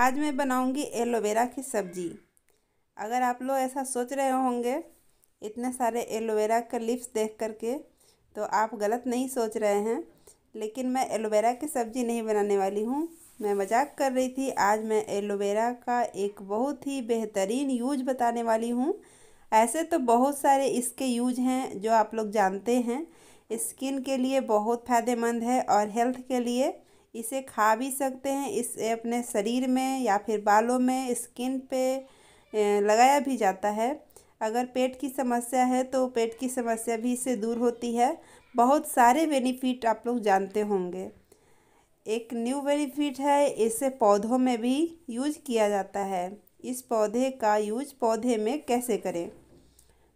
आज मैं बनाऊंगी एलोवेरा की सब्ज़ी अगर आप लोग ऐसा सोच रहे होंगे इतने सारे एलोवेरा के लिप्स देख करके तो आप गलत नहीं सोच रहे हैं लेकिन मैं एलोवेरा की सब्ज़ी नहीं बनाने वाली हूँ मैं मजाक कर रही थी आज मैं एलोवेरा का एक बहुत ही बेहतरीन यूज बताने वाली हूँ ऐसे तो बहुत सारे इसके यूज हैं जो आप लोग जानते हैं स्किन के लिए बहुत फ़ायदेमंद है और हेल्थ के लिए इसे खा भी सकते हैं इसे अपने शरीर में या फिर बालों में स्किन पे लगाया भी जाता है अगर पेट की समस्या है तो पेट की समस्या भी इससे दूर होती है बहुत सारे बेनिफिट आप लोग जानते होंगे एक न्यू बेनिफिट है इसे पौधों में भी यूज किया जाता है इस पौधे का यूज पौधे में कैसे करें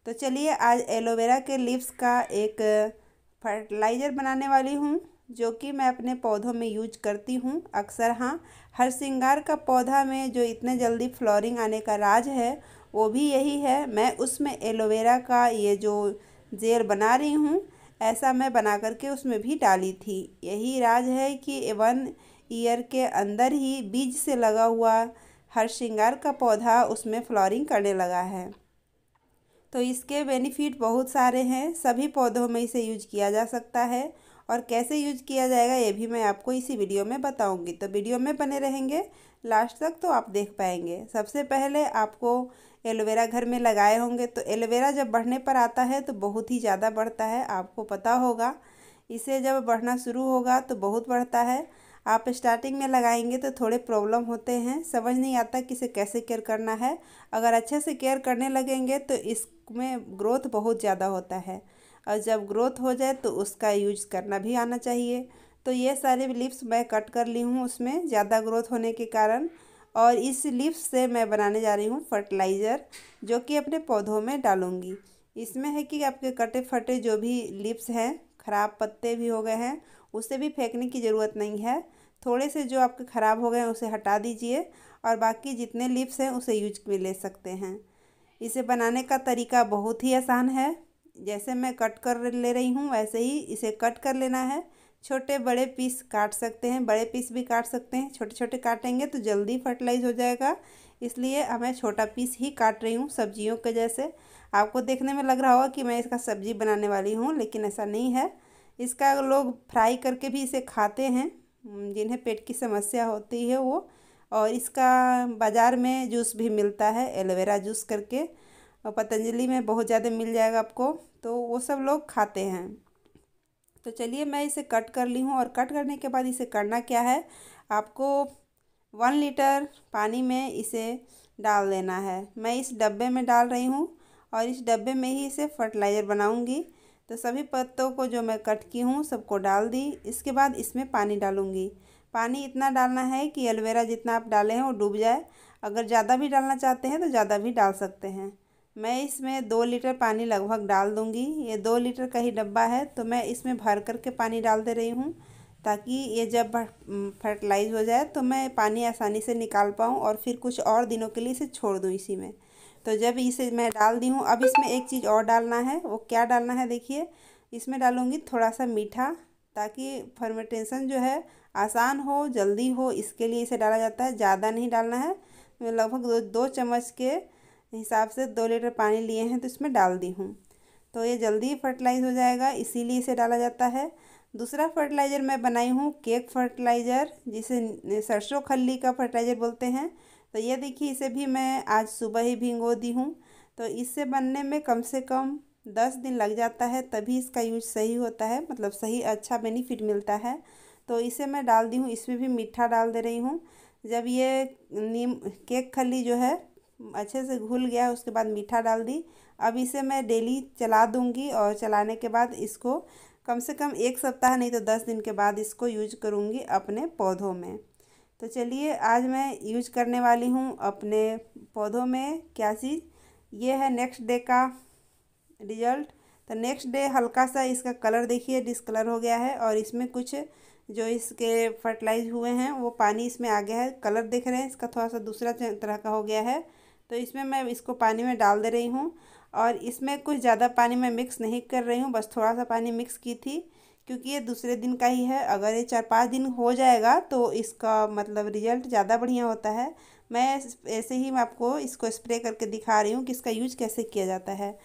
तो चलिए आज एलोवेरा के लिप्स का एक फर्टिलाइज़र बनाने वाली हूँ जो कि मैं अपने पौधों में यूज करती हूँ अक्सर हाँ हर सिंगार का पौधा में जो इतने जल्दी फ्लोरिंग आने का राज है वो भी यही है मैं उसमें एलोवेरा का ये जो जेल बना रही हूँ ऐसा मैं बना करके उसमें भी डाली थी यही राज है कि वन ईयर के अंदर ही बीज से लगा हुआ हर श्रृंगार का पौधा उसमें फ्लोरिंग करने लगा है तो इसके बेनिफिट बहुत सारे हैं सभी पौधों में इसे यूज किया जा सकता है और कैसे यूज किया जाएगा ये भी मैं आपको इसी वीडियो में बताऊंगी तो वीडियो में बने रहेंगे लास्ट तक तो आप देख पाएंगे सबसे पहले आपको एलोवेरा घर में लगाए होंगे तो एलोवेरा जब बढ़ने पर आता है तो बहुत ही ज़्यादा बढ़ता है आपको पता होगा इसे जब बढ़ना शुरू होगा तो बहुत बढ़ता है आप स्टार्टिंग में लगाएंगे तो थोड़े प्रॉब्लम होते हैं समझ नहीं आता कि इसे कैसे केयर करना है अगर अच्छे से केयर करने लगेंगे तो इसमें ग्रोथ बहुत ज़्यादा होता है और जब ग्रोथ हो जाए तो उसका यूज करना भी आना चाहिए तो ये सारे लिप्स मैं कट कर ली हूँ उसमें ज़्यादा ग्रोथ होने के कारण और इस लिप्स से मैं बनाने जा रही हूँ फर्टिलाइज़र जो कि अपने पौधों में डालूँगी इसमें है कि आपके कटे फटे जो भी लिप्स हैं ख़राब पत्ते भी हो गए हैं उसे भी फेंकने की ज़रूरत नहीं है थोड़े से जो आपके ख़राब हो गए हैं उसे हटा दीजिए और बाकी जितने लिप्स हैं उसे यूज में ले सकते हैं इसे बनाने का तरीका बहुत ही आसान है जैसे मैं कट कर ले रही हूँ वैसे ही इसे कट कर लेना है छोटे बड़े पीस काट सकते हैं बड़े पीस भी काट सकते हैं छोटे छोटे काटेंगे तो जल्दी फर्टिलाइज हो जाएगा इसलिए मैं छोटा पीस ही काट रही हूँ सब्जियों के जैसे आपको देखने में लग रहा होगा कि मैं इसका सब्जी बनाने वाली हूँ लेकिन ऐसा नहीं है इसका लोग फ्राई करके भी इसे खाते हैं जिन्हें पेट की समस्या होती है वो और इसका बाज़ार में जूस भी मिलता है एलोवेरा जूस करके और पतंजलि में बहुत ज़्यादा मिल जाएगा आपको तो वो सब लोग खाते हैं तो चलिए मैं इसे कट कर ली हूँ और कट करने के बाद इसे करना क्या है आपको वन लीटर पानी में इसे डाल देना है मैं इस डब्बे में डाल रही हूँ और इस डब्बे में ही इसे फर्टिलाइज़र बनाऊँगी तो सभी पत्तों को जो मैं कट की हूँ सबको डाल दी इसके बाद इसमें पानी डालूँगी पानी इतना डालना है कि एलोवेरा जितना आप डाले हैं वो डूब जाए अगर ज़्यादा भी डालना चाहते हैं तो ज़्यादा भी डाल सकते हैं मैं इसमें दो लीटर पानी लगभग डाल दूँगी ये दो लीटर का ही डब्बा है तो मैं इसमें भर कर के पानी डाल दे रही हूँ ताकि ये जब फर्टिलाइज हो जाए तो मैं पानी आसानी से निकाल पाऊँ और फिर कुछ और दिनों के लिए इसे छोड़ दूँ इसी में तो जब इसे मैं डाल दी हूँ अब इसमें एक चीज़ और डालना है वो क्या डालना है देखिए इसमें डालूँगी थोड़ा सा मीठा ताकि फर्मेंटेशन जो है आसान हो जल्दी हो इसके लिए इसे डाला जाता है ज़्यादा नहीं डालना है लगभग दो, दो चम्मच के हिसाब से दो लीटर पानी लिए हैं तो इसमें डाल दी हूँ तो ये जल्दी फर्टिलाइज हो जाएगा इसीलिए इसे डाला जाता है दूसरा फर्टिलाइज़र मैं बनाई हूँ केक फर्टिलाइज़र जिसे सरसों खल्ली का फर्टिलाइज़र बोलते हैं तो ये देखिए इसे भी मैं आज सुबह ही भिंगो दी हूँ तो इससे बनने में कम से कम दस दिन लग जाता है तभी इसका यूज सही होता है मतलब सही अच्छा बेनिफिट मिलता है तो इसे मैं डाल दी हूँ इसमें भी मीठा डाल दे रही हूँ जब ये नीम केक खली जो है अच्छे से घुल गया उसके बाद मीठा डाल दी अब इसे मैं डेली चला दूँगी और चलाने के बाद इसको कम से कम एक सप्ताह नहीं तो दस दिन के बाद इसको यूज करूँगी अपने पौधों में तो चलिए आज मैं यूज करने वाली हूँ अपने पौधों में क्या चीज़ ये है नेक्स्ट डे का रिजल्ट तो नेक्स्ट डे हल्का सा इसका कलर देखिए डिसकलर हो गया है और इसमें कुछ जो इसके फर्टिलाइज हुए हैं वो पानी इसमें आ गया है कलर देख रहे हैं इसका थोड़ा सा दूसरा तरह का हो गया है तो इसमें मैं इसको पानी में डाल दे रही हूँ और इसमें कुछ ज़्यादा पानी मैं मिक्स नहीं कर रही हूँ बस थोड़ा सा पानी मिक्स की थी क्योंकि ये दूसरे दिन का ही है अगर ये चार पाँच दिन हो जाएगा तो इसका मतलब रिजल्ट ज़्यादा बढ़िया होता है मैं ऐसे ही मैं आपको इसको स्प्रे करके दिखा रही हूँ कि इसका यूज कैसे किया जाता है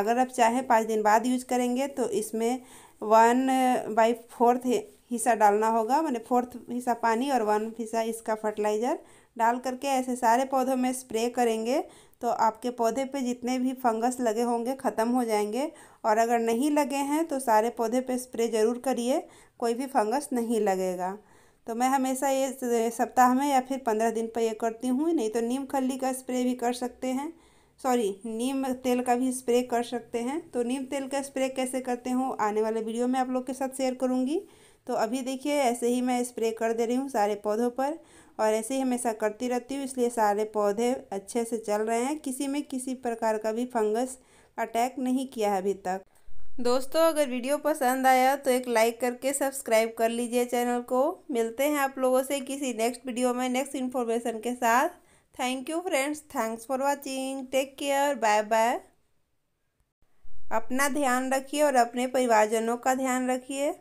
अगर आप चाहें पाँच दिन बाद यूज करेंगे तो इसमें वन बाई फोर्थ हिस्सा डालना होगा मैंने फोर्थ हिस्सा पानी और वन हिस्सा इसका फर्टिलाइज़र डाल करके ऐसे सारे पौधों में स्प्रे करेंगे तो आपके पौधे पे जितने भी फंगस लगे होंगे ख़त्म हो जाएंगे और अगर नहीं लगे हैं तो सारे पौधे पे स्प्रे ज़रूर करिए कोई भी फंगस नहीं लगेगा तो मैं हमेशा ये सप्ताह में या फिर पंद्रह दिन पर यह करती हूँ नहीं तो नीम खली का स्प्रे भी कर सकते हैं सॉरी नीम तेल का भी स्प्रे कर सकते हैं तो नीम तेल का स्प्रे कैसे करते हूँ आने वाले वीडियो में आप लोग के साथ शेयर करूँगी तो अभी देखिए ऐसे ही मैं स्प्रे कर दे रही हूँ सारे पौधों पर और ऐसे ही हमेशा करती रहती हूँ इसलिए सारे पौधे अच्छे से चल रहे हैं किसी में किसी प्रकार का भी फंगस अटैक नहीं किया है अभी तक दोस्तों अगर वीडियो पसंद आया तो एक लाइक करके सब्सक्राइब कर लीजिए चैनल को मिलते हैं आप लोगों से किसी नेक्स्ट वीडियो में नेक्स्ट इन्फॉर्मेशन के साथ thank you friends thanks for watching take care bye bye अपना ध्यान रखिए और अपने परिवारजनों का ध्यान रखिए